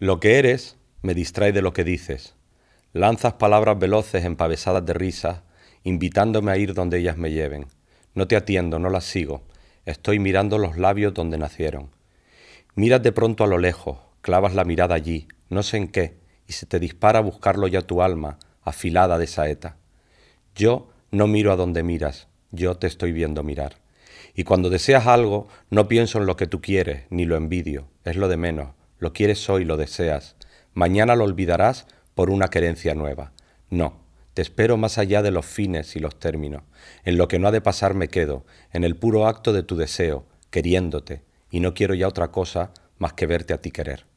Lo que eres me distrae de lo que dices. Lanzas palabras veloces empavesadas de risa, invitándome a ir donde ellas me lleven. No te atiendo, no las sigo. Estoy mirando los labios donde nacieron. Miras de pronto a lo lejos, clavas la mirada allí, no sé en qué, y se te dispara a buscarlo ya tu alma, afilada de saeta. Yo no miro a donde miras, yo te estoy viendo mirar. Y cuando deseas algo, no pienso en lo que tú quieres, ni lo envidio, es lo de menos lo quieres hoy, lo deseas, mañana lo olvidarás por una querencia nueva. No, te espero más allá de los fines y los términos. En lo que no ha de pasar me quedo, en el puro acto de tu deseo, queriéndote, y no quiero ya otra cosa más que verte a ti querer.